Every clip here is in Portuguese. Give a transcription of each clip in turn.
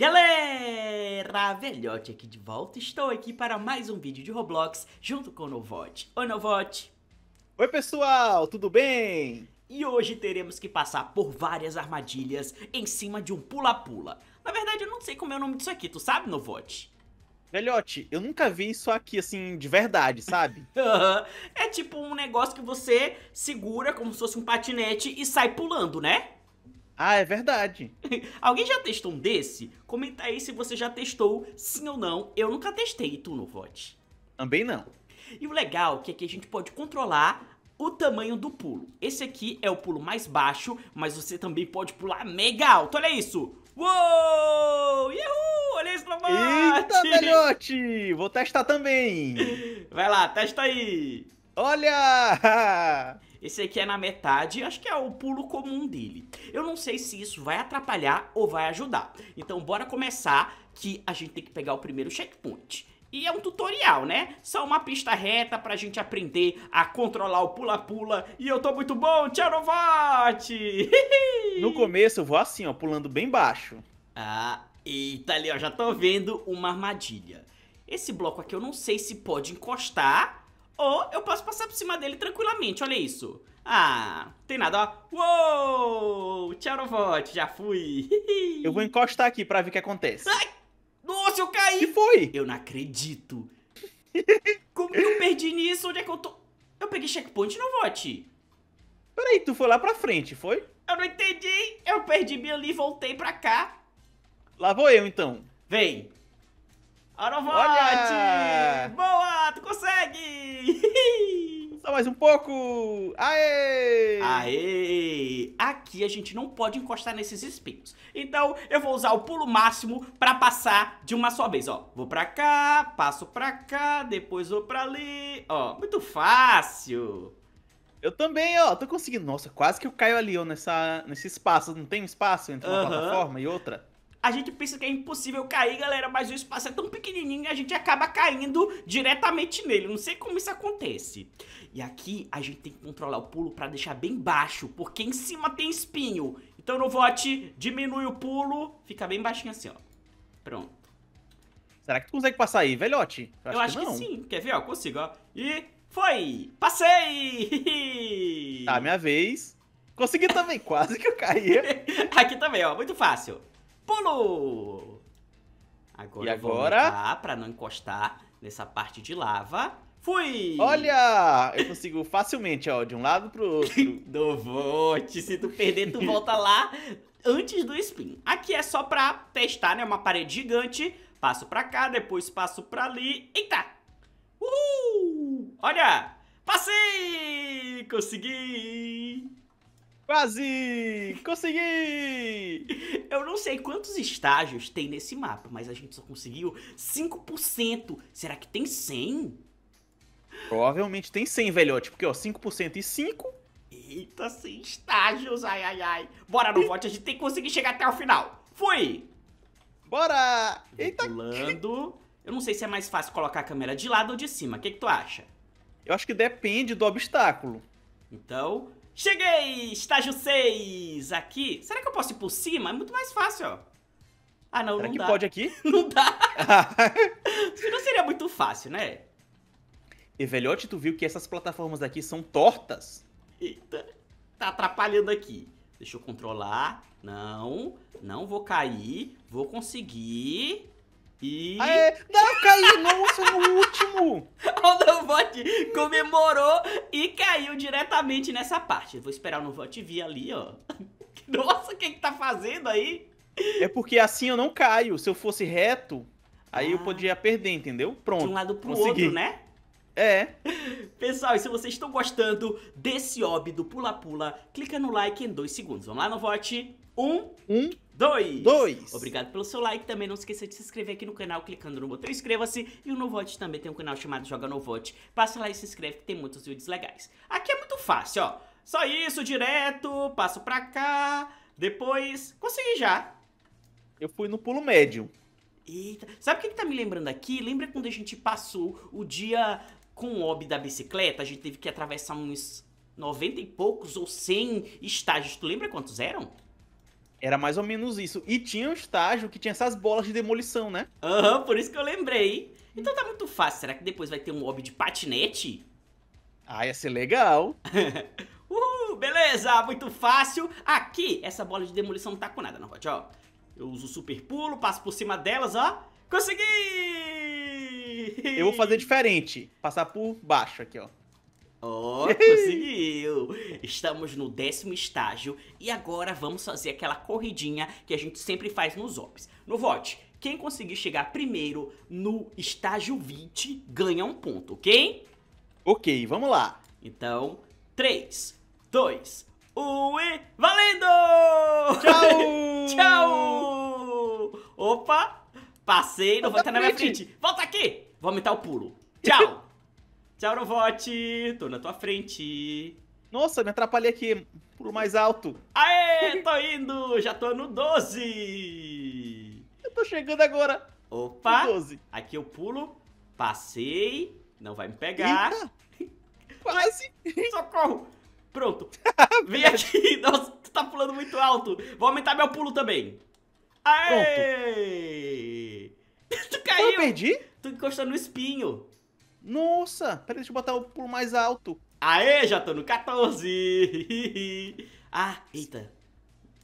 Galera, Velhote aqui de volta, estou aqui para mais um vídeo de Roblox junto com o Novote. Oi Novote! Oi pessoal, tudo bem? E hoje teremos que passar por várias armadilhas em cima de um pula-pula. Na verdade eu não sei como é o nome disso aqui, tu sabe Novote? Velhote, eu nunca vi isso aqui assim de verdade, sabe? é tipo um negócio que você segura como se fosse um patinete e sai pulando, né? Ah, é verdade. Alguém já testou um desse? Comenta aí se você já testou, sim ou não. Eu nunca testei, tu não vote. Também não. E o legal é que aqui a gente pode controlar o tamanho do pulo. Esse aqui é o pulo mais baixo, mas você também pode pular mega alto. Olha isso! Uou! Yahoo! Olha isso, Lomate! Eita, velhote! Vou testar também! Vai lá, testa aí! Olha! Esse aqui é na metade, acho que é o pulo comum dele. Eu não sei se isso vai atrapalhar ou vai ajudar. Então bora começar que a gente tem que pegar o primeiro checkpoint. E é um tutorial, né? Só uma pista reta pra gente aprender a controlar o pula-pula. E eu tô muito bom, tchau, Tcharovate! no começo eu vou assim, ó, pulando bem baixo. Ah, eita ali, ó, já tô vendo uma armadilha. Esse bloco aqui eu não sei se pode encostar ou eu posso passar por cima dele tranquilamente, olha isso. Ah, tem nada, ó. Uou! Tchau, Robot, já fui. eu vou encostar aqui pra ver o que acontece. Ai, nossa, eu caí! que foi? Eu não acredito. Como que eu perdi nisso? Onde é que eu tô? Eu peguei checkpoint Novote. vote. Peraí, tu foi lá pra frente, foi? Eu não entendi. Eu perdi minha ali e voltei pra cá. Lá vou eu, então. Vem. Arovate! Olha! Boa! Tu consegue! Só mais um pouco! Aê! Aê! Aqui a gente não pode encostar nesses espinhos. Então eu vou usar o pulo máximo pra passar de uma só vez, ó. Vou pra cá, passo pra cá, depois vou pra ali. Ó, muito fácil! Eu também, ó, tô conseguindo. Nossa, quase que eu caio ali, ó, nessa, nesse espaço. Não tem espaço entre uma uhum. plataforma e outra? A gente pensa que é impossível cair, galera, mas o espaço é tão pequenininho e a gente acaba caindo diretamente nele. Não sei como isso acontece. E aqui a gente tem que controlar o pulo pra deixar bem baixo, porque em cima tem espinho. Então no vote, diminui o pulo, fica bem baixinho assim, ó. Pronto. Será que tu consegue passar aí, velhote? Eu, Eu acho, que, que sim. Quer ver? Ó, consigo, ó. E foi! Passei! Tá, minha vez. Consegui também, quase que eu caí. Aqui também, ó, muito fácil pulo! Agora e agora? Para não encostar nessa parte de lava. Fui! Olha! Eu consigo facilmente, ó, de um lado pro outro. volte, se tu perder, tu volta lá antes do spin. Aqui é só pra testar, né? Uma parede gigante. Passo pra cá, depois passo pra ali. Eita! Uhul! Olha! Passei! Consegui! Quase! Consegui! Eu não sei quantos estágios tem nesse mapa, mas a gente só conseguiu 5%. Será que tem 100? Provavelmente tem 100, velhote, porque ó, 5% e 5... Eita, 100 estágios, ai, ai, ai. Bora no vote, a gente tem que conseguir chegar até o final. Fui! Bora! Eita! Pulando. Eu não sei se é mais fácil colocar a câmera de lado ou de cima. O que, que tu acha? Eu acho que depende do obstáculo. Então, Cheguei! Estágio 6 aqui. Será que eu posso ir por cima? É muito mais fácil, ó. Ah, não, Será não que dá. pode aqui? Não dá. não seria muito fácil, né? E, velhote, tu viu que essas plataformas aqui são tortas? Eita, tá atrapalhando aqui. Deixa eu controlar. Não, não vou cair. Vou conseguir. E. Ah, é. Não, caiu! Nossa, no último! Novot comemorou e caiu diretamente nessa parte. Vou esperar o Novot vir ali, ó. Nossa, o que, que tá fazendo aí? É porque assim eu não caio. Se eu fosse reto, aí ah. eu poderia perder, entendeu? Pronto. De um lado pro consegui. outro, né? É. Pessoal, e se vocês estão gostando desse hobby do pula-pula, clica no like em dois segundos. Vamos lá, no vote. Um. Um. Dois. Dois. Obrigado pelo seu like. Também não esqueça de se inscrever aqui no canal clicando no botão inscreva-se. E o Novote também tem um canal chamado Joga Novote. Passa lá e se inscreve que tem muitos vídeos legais. Aqui é muito fácil, ó. Só isso, direto, passo pra cá, depois... Consegui já. Eu fui no pulo médio. Eita. Sabe o que, que tá me lembrando aqui? Lembra quando a gente passou o dia com o hobby da bicicleta? A gente teve que atravessar uns 90 e poucos ou 100 estágios. Tu lembra quantos eram? Era mais ou menos isso. E tinha um estágio que tinha essas bolas de demolição, né? Aham, uhum, por isso que eu lembrei. Então tá muito fácil. Será que depois vai ter um hobby de patinete? Ah, ia ser legal. Uhul, beleza, muito fácil. Aqui, essa bola de demolição não tá com nada, não, Rod, ó. Eu uso o super pulo, passo por cima delas, ó. Consegui! Eu vou fazer diferente. Passar por baixo aqui, ó. Ó, oh, conseguiu! Estamos no décimo estágio e agora vamos fazer aquela corridinha que a gente sempre faz nos ops. No vote, quem conseguir chegar primeiro no estágio 20 ganha um ponto, ok? Ok, vamos lá! Então, 3, 2, 1 e valendo! Tchau! Tchau! Opa! Passei, não vou estar na minha frente! Volta aqui! Vou aumentar o pulo! Tchau! Tchau, Novote! Tô na tua frente. Nossa, me atrapalhei aqui. Pulo mais alto. Aê, tô indo! Já tô no 12! Eu tô chegando agora. Opa! 12. Aqui eu pulo. Passei. Não vai me pegar. Eita, quase! Socorro! Pronto. Vem aqui. Nossa, tu tá pulando muito alto. Vou aumentar meu pulo também. Aê! Pronto. tu caiu. Eu perdi? Tu encostou no espinho. Nossa, peraí, deixa eu botar o pulo mais alto. Aê, já tô no 14. ah, eita.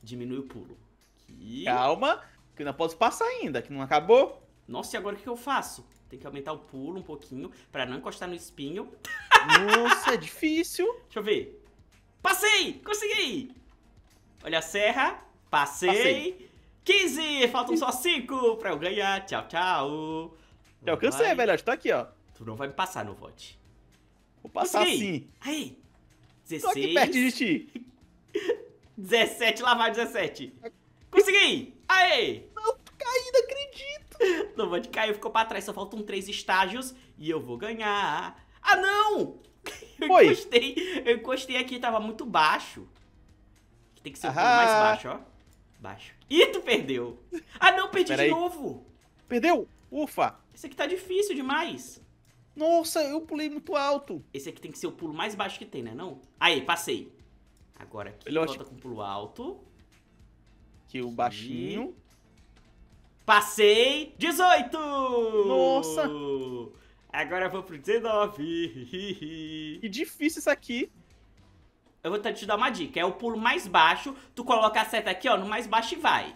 Diminui o pulo. Aqui. Calma, que eu não posso passar ainda, que não acabou. Nossa, e agora o que eu faço? Tem que aumentar o pulo um pouquinho pra não encostar no espinho. Nossa, é difícil. Deixa eu ver. Passei! Consegui! Olha a serra. Passei. Passei. 15! Faltam só 5 pra eu ganhar. Tchau, tchau. Eu alcancei, velho. Estou aqui, ó. Tu não vai me passar no vote. Vou passar sim. Aí. 16. Tô aqui perto de ti. 17, lá vai 17. Consegui! Aê! Não, caí, não acredito. Não, de caiu, ficou pra trás. Só faltam três estágios e eu vou ganhar. Ah, não! Eu Foi. encostei. Eu encostei aqui, tava muito baixo. Tem que ser um pouco mais ah. baixo, ó. Baixo. Ih, tu perdeu. Ah, não, perdi Pera de aí. novo. Perdeu? Ufa. Isso aqui tá difícil demais. Nossa, eu pulei muito alto. Esse aqui tem que ser o pulo mais baixo que tem, né? Não? Aí, passei. Agora aqui, Ele é volta acho... com pulo alto. Aqui o baixinho. Passei 18! Nossa! Agora eu vou pro 19. Que difícil isso aqui. Eu vou te dar uma dica. É o pulo mais baixo. Tu coloca a seta aqui, ó, no mais baixo e vai.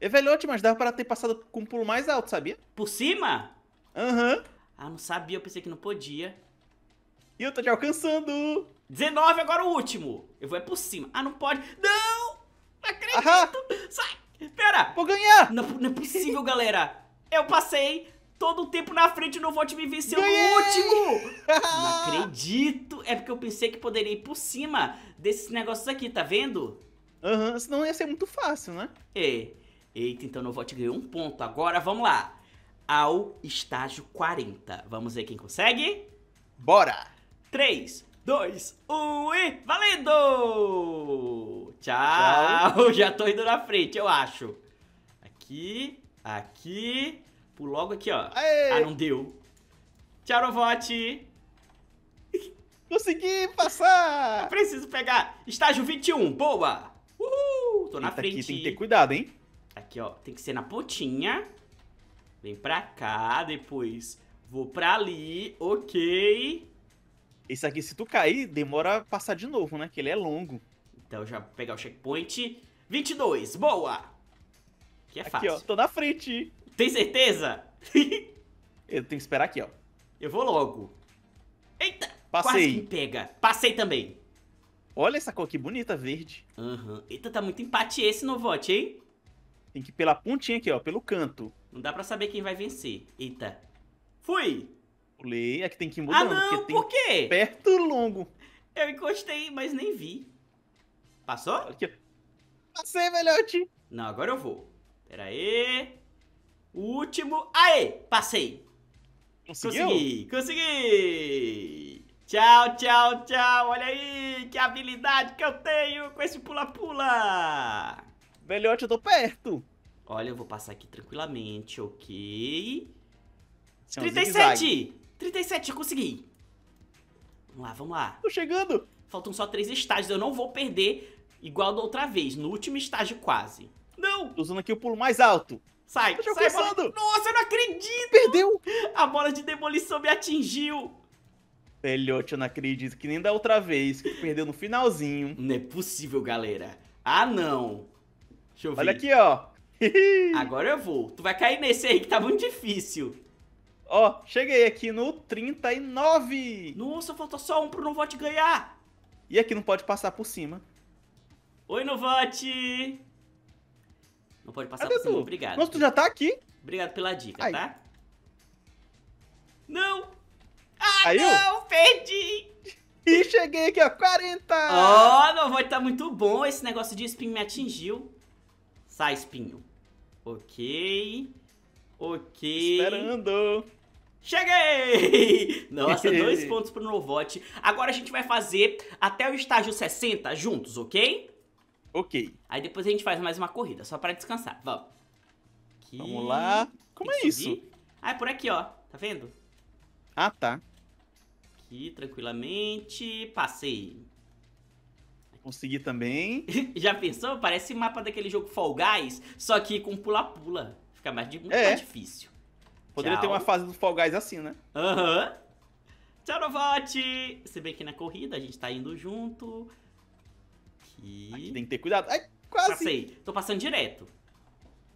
É velhote, mas dava para ter passado com o pulo mais alto, sabia? Por cima? Aham. Uhum. Ah, não sabia, eu pensei que não podia. E eu tô te alcançando! 19, agora o último! Eu vou é por cima. Ah, não pode. Não! Não acredito! Sai! Pera! Vou ganhar! Não, não é possível, galera! Eu passei todo o tempo na frente e não vou te me vencer no último! não acredito! É porque eu pensei que poderia ir por cima desses negócios aqui, tá vendo? Aham, uhum, senão ia ser muito fácil, né? É. Eita, então não vou te ganhar um ponto. Agora, vamos lá ao estágio 40. Vamos ver quem consegue? Bora! 3, 2, 1 e valendo! Tchau. Tchau! Já tô indo na frente, eu acho. Aqui, aqui, pulo logo aqui, ó. Aê. Ah, não deu. Tchau, Novote! Consegui passar! Eu preciso pegar estágio 21, boa! Uhul! Tô na Eita, frente. Aqui tem que ter cuidado, hein? Aqui, ó, tem que ser na pontinha. Vem pra cá, depois vou pra ali, ok. Esse aqui, se tu cair, demora a passar de novo, né? Que ele é longo. Então já vou pegar o checkpoint. 22, boa! Que é aqui, fácil. Aqui, ó, tô na frente. Tem certeza? Eu tenho que esperar aqui, ó. Eu vou logo. Eita! Passei. Quase que pega. Passei também. Olha essa cor que bonita, verde. Aham. Uhum. Eita, tá muito empate esse no vote, hein? Tem que ir pela pontinha aqui, ó, pelo canto. Não dá pra saber quem vai vencer. Eita. Fui! Pulei, é que tem que mudar. Ah, não, porque por quê? Perto longo. Eu encostei, mas nem vi. Passou? Aqui. Passei, velhote. Não, agora eu vou. Pera aí. O último. Aê! Passei. Conseguiu? Consegui, consegui. Tchau, tchau, tchau. Olha aí que habilidade que eu tenho com esse pula-pula. Velhote, eu tô perto. Olha, eu vou passar aqui tranquilamente, ok. 37! 37, eu consegui! Vamos lá, vamos lá. Tô chegando! Faltam só três estágios, eu não vou perder igual da outra vez, no último estágio quase. Não! Tô usando aqui o pulo mais alto. Sai, Tô sai, Nossa, eu não acredito! Perdeu! A bola de demolição me atingiu! Velhote, eu não acredito que nem da outra vez, que perdeu no finalzinho. Não é possível, galera. Ah, não. Deixa eu ver. Olha aqui, ó. Agora eu vou. Tu vai cair nesse aí que tá muito difícil. Ó, oh, cheguei aqui no 39. Nossa, falta só um pro Novote ganhar. E aqui não pode passar por cima. Oi, Novote. Não pode passar Cadê por tu? cima, obrigado. Nossa, tu já tá aqui? Obrigado pela dica, Ai. tá? Não! Ah, Aí, não! Eu... Perdi! E cheguei aqui, ó, 40! Ó, oh, Novote tá muito bom. Esse negócio de espinho me atingiu. Sai, espinho. Ok. Ok. Esperando. Cheguei! Nossa, dois pontos pro Novote. Agora a gente vai fazer até o estágio 60 juntos, ok? Ok. Aí depois a gente faz mais uma corrida, só pra descansar. Vamos. Aqui. Vamos lá. Como é subir. isso? Ah, é por aqui, ó. Tá vendo? Ah, tá. Aqui, tranquilamente. Passei. Consegui também. Já pensou? Parece mapa daquele jogo Fall Guys, só que com pula-pula. Fica mais, muito é. mais difícil. Poderia Tchau. ter uma fase do Fall Guys assim, né? Aham. Uhum. Tchau, Novote! Você vê aqui na corrida, a gente tá indo junto. Aqui. aqui tem que ter cuidado. Ai, é quase! Passei. Tô passando direto.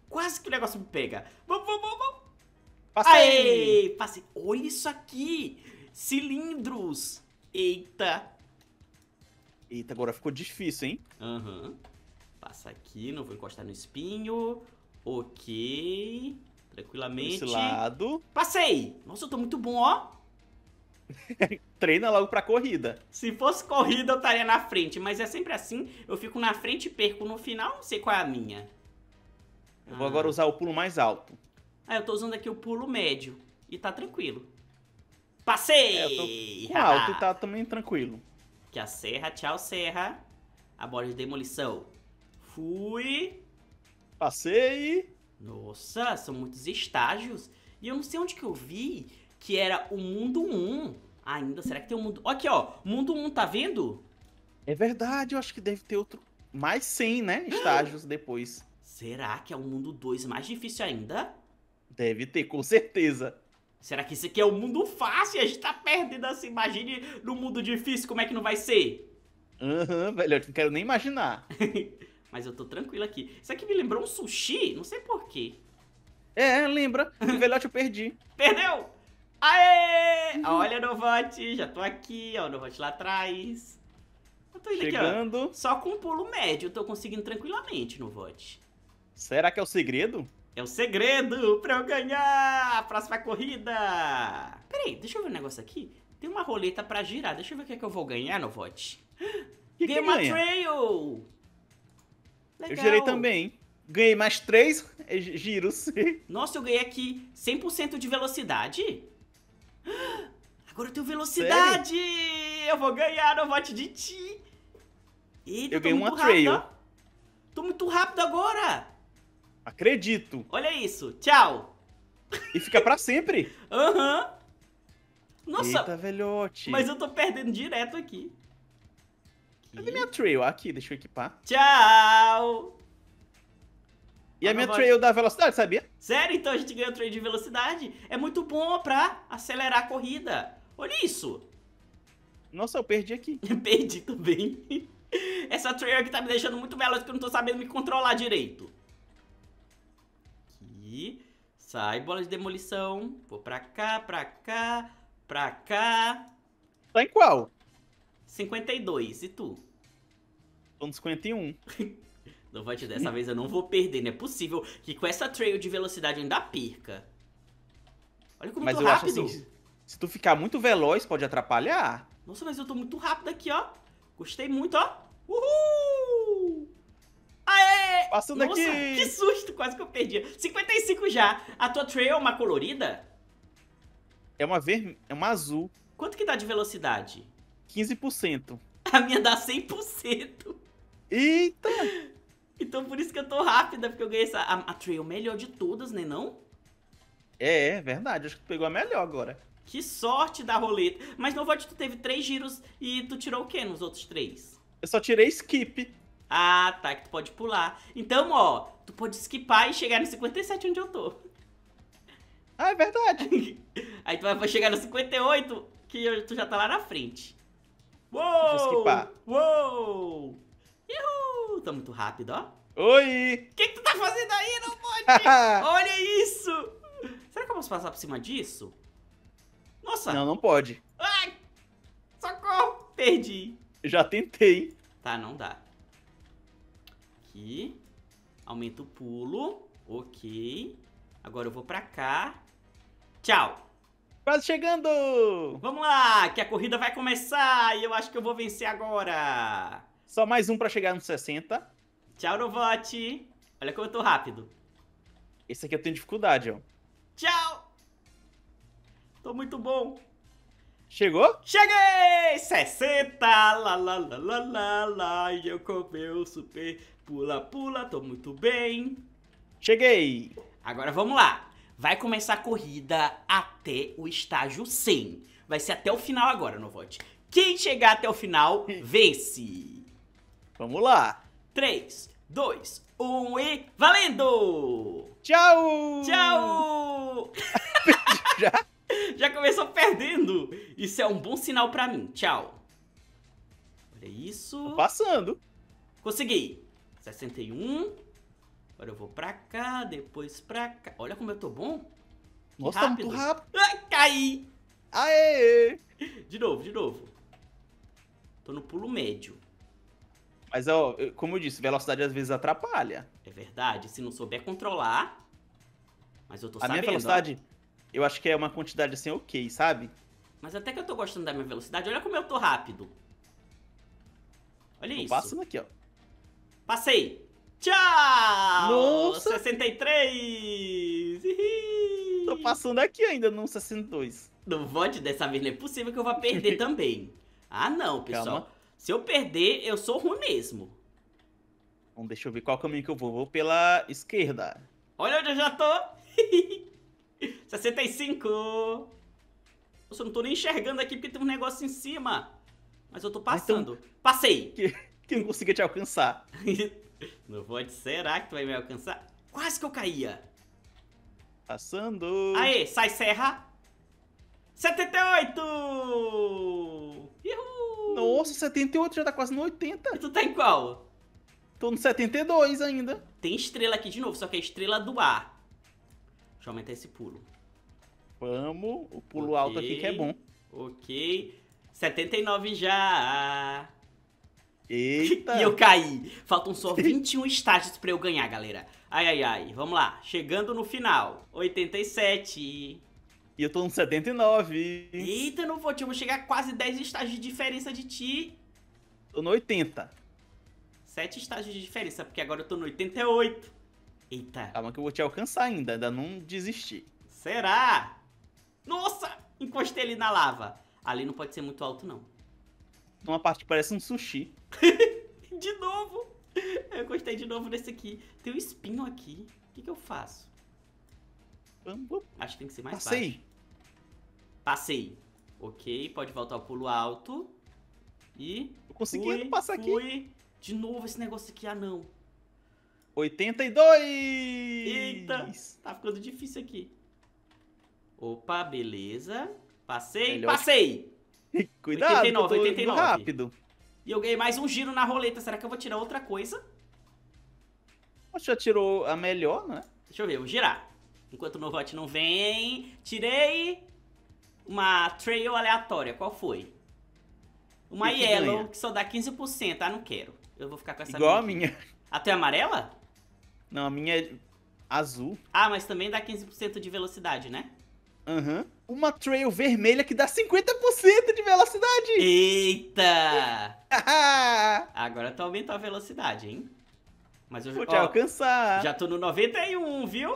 Quase que o negócio me pega. Vamos, vamos, vamos! Passei! Aê, passei. Olha isso aqui! Cilindros! Eita! Eita, agora ficou difícil, hein? Aham. Uhum. Passa aqui, não vou encostar no espinho. Ok. Tranquilamente. esse lado. Passei! Nossa, eu tô muito bom, ó. Treina logo pra corrida. Se fosse corrida, eu estaria na frente. Mas é sempre assim. Eu fico na frente e perco no final. Não sei qual é a minha. Eu vou ah. agora usar o pulo mais alto. Ah, eu tô usando aqui o pulo médio. E tá tranquilo. Passei! É, eu tô com alto e tá também tranquilo. Que a serra, tchau serra. A bola de demolição. Fui. Passei. Nossa, são muitos estágios. E eu não sei onde que eu vi que era o mundo 1. Ainda, será que tem o um mundo... Aqui, ó. Mundo 1, tá vendo? É verdade, eu acho que deve ter outro... Mais 100, né? Estágios depois. Será que é o mundo 2 mais difícil ainda? Deve ter, com certeza. Será que esse aqui é o mundo fácil? A gente tá perdendo assim. Imagine no mundo difícil, como é que não vai ser? Aham, uhum, velho, eu não quero nem imaginar. Mas eu tô tranquilo aqui. Isso aqui me lembrou um sushi? Não sei porquê. É, lembra. O velhote eu perdi. Perdeu! Aê! Uhum. Olha, novote, já tô aqui. Ó, o Novante lá atrás. Eu tô indo Chegando. aqui, ó. Só com um pulo médio eu tô conseguindo tranquilamente, Novante. Será que é o segredo? É o segredo pra eu ganhar a próxima corrida! Peraí, deixa eu ver um negócio aqui. Tem uma roleta pra girar. Deixa eu ver o que, é que eu vou ganhar no vote. Que Game que Trail! Legal. Eu girei também. Ganhei mais três giros. Nossa, eu ganhei aqui 100% de velocidade. Agora eu tenho velocidade! Sério? Eu vou ganhar no vote de ti! Eita, eu ganhei uma rápido. trail. Tô muito rápido agora! Acredito. Olha isso. Tchau. E fica para sempre. Aham. uhum. Nossa. Eita, velhote. Mas eu tô perdendo direto aqui. aqui. Cadê minha trail? Aqui, deixa eu equipar. Tchau. E a, a minha trail voz... da velocidade, sabia? Sério? Então a gente ganhou trail de velocidade. É muito bom pra acelerar a corrida. Olha isso. Nossa, eu perdi aqui. perdi também. Essa trail aqui tá me deixando muito veloz porque eu não tô sabendo me controlar direito aqui. Sai, bola de demolição. Vou pra cá, pra cá, pra cá. Tá em qual? 52. E tu? Tô nos 51. te dessa vez eu não vou perder. Não é possível que com essa trail de velocidade ainda perca. Olha como mas eu rápido. Acho assim, se tu ficar muito veloz, pode atrapalhar. Nossa, mas eu tô muito rápido aqui, ó. Gostei muito, ó. Uhul! Passando Nossa, aqui. Que susto, quase que eu perdi. 55 já. A tua trail é uma colorida? É uma vermelha. É uma azul. Quanto que dá de velocidade? 15%. A minha dá 100%. Eita! Então por isso que eu tô rápida, porque eu ganhei essa. A, a trail melhor de todas, né? Não? É, é verdade. Acho que tu pegou a melhor agora. Que sorte da roleta. Mas no vote tu teve três giros e tu tirou o quê nos outros três? Eu só tirei skip. Ah, tá, que tu pode pular. Então, ó, tu pode skipar e chegar no 57 onde eu tô. Ah, é verdade. Aí tu vai chegar no 58, que tu já tá lá na frente. Uou! Deixa eu Uou! Uhul! Tá muito rápido, ó. Oi! O que, que tu tá fazendo aí, não pode? Olha isso! Será que eu posso passar por cima disso? Nossa! Não, não pode. Ai! Socorro! Perdi. Já tentei. Tá, não dá aqui. Aumento o pulo. Ok. Agora eu vou pra cá. Tchau. Quase chegando! Vamos lá, que a corrida vai começar e eu acho que eu vou vencer agora. Só mais um pra chegar nos 60. Tchau, Novote. Olha como eu tô rápido. Esse aqui eu tenho dificuldade, ó. Tchau! Tô muito bom. Chegou? Cheguei! 60! Lá, lá, lá, lá, lá, lá, e eu comi o super Pula, pula, tô muito bem. Cheguei! Agora vamos lá. Vai começar a corrida até o estágio 100. Vai ser até o final agora, Novote. Quem chegar até o final, vence. Vamos lá. 3, 2, 1 e... Valendo! Tchau! Tchau! Já? Já começou perdendo. Isso é um bom sinal pra mim. Tchau. Olha isso. Tô passando. Consegui. 61. Agora eu vou pra cá, depois pra cá. Olha como eu tô bom. Nossa, rápido. Tá muito rápido. cai caí! Aê! De novo, de novo. Tô no pulo médio. Mas, ó, como eu disse, velocidade às vezes atrapalha. É verdade, se não souber controlar. Mas eu tô a sabendo. A minha velocidade, ó. eu acho que é uma quantidade assim ok, sabe? Mas até que eu tô gostando da minha velocidade, olha como eu tô rápido. Olha tô isso. Passando aqui, ó. Passei! Tchau! Nossa! 63! Ihi. Tô passando aqui ainda no 62. Não vote dessa vez, não é possível que eu vá perder também. Ah, não, pessoal. Calma. Se eu perder, eu sou ruim mesmo. Bom, deixa eu ver qual caminho que eu vou. Vou pela esquerda. Olha onde eu já tô! 65! Nossa, eu não tô nem enxergando aqui porque tem um negócio em cima. Mas eu tô ah, então passando. Então... Passei! Que que não conseguia te alcançar. não pode, será que tu vai me alcançar? Quase que eu caía. Passando. Aê, sai serra. 78! Uhul! Nossa, 78 já tá quase no 80. E tu tá em qual? Tô no 72 ainda. Tem estrela aqui de novo, só que é estrela do ar. Deixa eu aumentar esse pulo. Vamos, o pulo okay. alto aqui que é bom. Ok. 79 já. Eita. e eu caí. Faltam só 21 estágios para eu ganhar, galera. Ai, ai, ai. Vamos lá. Chegando no final. 87. E eu tô no 79. Eita, não vou. Te, eu vou chegar a quase 10 estágios de diferença de ti. Tô no 80. 7 estágios de diferença, porque agora eu tô no 88. Eita. Calma que eu vou te alcançar ainda. Ainda não desisti. Será? Nossa! Encostei ele na lava. Ali não pode ser muito alto, não uma parte que parece um sushi. de novo! Eu gostei de novo desse aqui. Tem um espinho aqui. O que, que eu faço? Acho que tem que ser mais Passei. baixo. Passei. Ok, pode voltar o pulo alto. E... eu consegui fui, passar fui. aqui. De novo esse negócio aqui. Ah, não. 82! Eita, tá ficando difícil aqui. Opa, beleza. Passei, Melhor. passei! Cuidado, 89, 89. rápido. E eu ganhei mais um giro na roleta. Será que eu vou tirar outra coisa? Você já tirou a melhor, né? Deixa eu ver, eu vou girar. Enquanto o Novote não vem, tirei uma trail aleatória. Qual foi? Uma que yellow ganha? que só dá 15%. Ah, não quero. Eu vou ficar com essa Igual minha. a minha. A tua é amarela? Não, a minha é azul. Ah, mas também dá 15% de velocidade, né? Aham. Uhum uma trail vermelha que dá 50% de velocidade. Eita! Agora tu tá aumentou a velocidade, hein? Mas eu Vou te ó, alcançar. Já tô no 91, viu?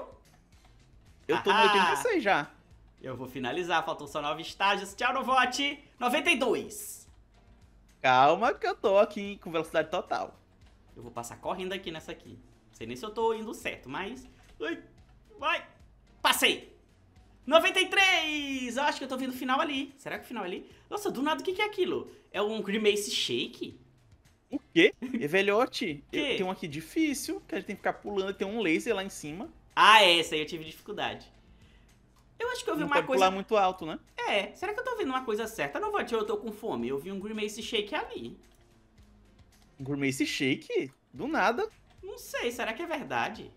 Eu tô no 86 ah, ah. já. Eu vou finalizar, faltam só 9 estágios. Tchau, vote. 92. Calma que eu tô aqui com velocidade total. Eu vou passar correndo aqui nessa aqui. Não sei nem se eu tô indo certo, mas... Vai! Passei! 93! Eu acho que eu tô vendo o final ali. Será que o final é ali? Nossa, do nada, o que, que é aquilo? É um Grimace Shake? O quê? É velhote, que? tem um aqui difícil, que a gente tem que ficar pulando, tem um laser lá em cima. Ah, é, essa aí eu tive dificuldade. Eu acho que eu vi Não uma pode coisa. pular muito alto, né? É, será que eu tô vendo uma coisa certa? Não vou eu tô com fome. Eu vi um Grimace Shake ali. Um Grimace Shake? Do nada. Não sei, será que é verdade?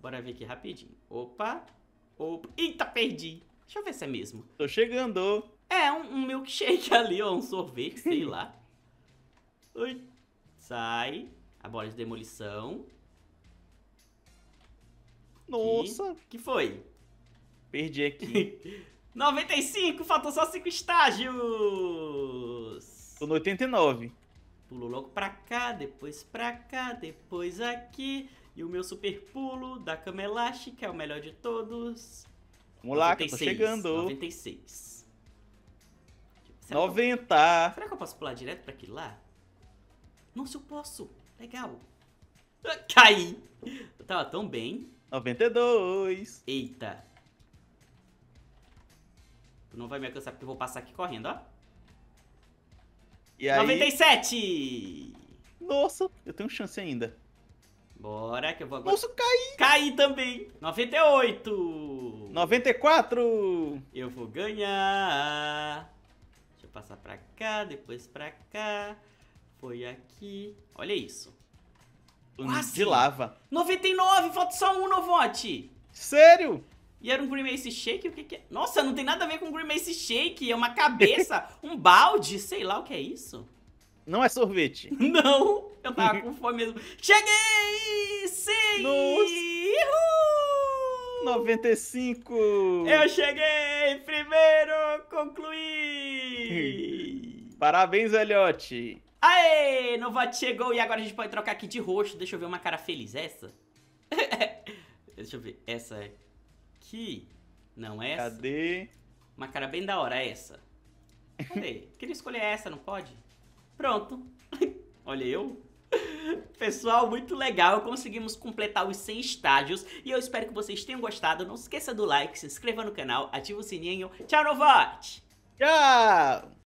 Bora ver aqui rapidinho. Opa, Opa. Eita, perdi. Deixa eu ver se é mesmo. Tô chegando. É, um, um milkshake ali, ó. Um sorvete, sei lá. Ui. Sai. A bola de demolição. Nossa. Que, que foi? Perdi aqui. 95, faltou só 5 estágios. Tô no 89. Pulou logo pra cá, depois pra cá, depois aqui. E o meu super pulo da cama elástica é o melhor de todos. Vamos lá, 96, que eu tô chegando. 96. Será 90. Que eu, será que eu posso pular direto pra aquele lá? Nossa, eu posso. Legal. Ah, caí. Eu tava tão bem. 92. Eita. Tu não vai me alcançar porque eu vou passar aqui correndo, ó. E aí... 97! Nossa, eu tenho chance ainda. Bora, que eu vou agora. Posso cair! Caí também! 98! 94! Eu vou ganhar! Deixa eu passar pra cá, depois pra cá. Foi aqui. Olha isso. Quase. De lava. 99, falta só um novote. Sério? E era um Grimace Shake? O que, que é? Nossa, não tem nada a ver com Grimace Shake. É uma cabeça, um balde, sei lá o que é isso. Não é sorvete. Não. Eu tava com fome mesmo. Cheguei! Sim! Nossa. Uhul! 95! Eu cheguei! Primeiro! Concluí! Parabéns, Eliote! Aê! Novote chegou e agora a gente pode trocar aqui de roxo. Deixa eu ver uma cara feliz. Essa? Deixa eu ver. Essa é Que? Não, essa. Cadê? Uma cara bem da hora, essa. Cadê? Queria escolher essa, não pode? Pronto. Olha eu. Pessoal, muito legal, conseguimos completar os 100 estágios e eu espero que vocês tenham gostado. Não esqueça do like, se inscreva no canal, ativa o sininho. Tchau, Novote! Tchau!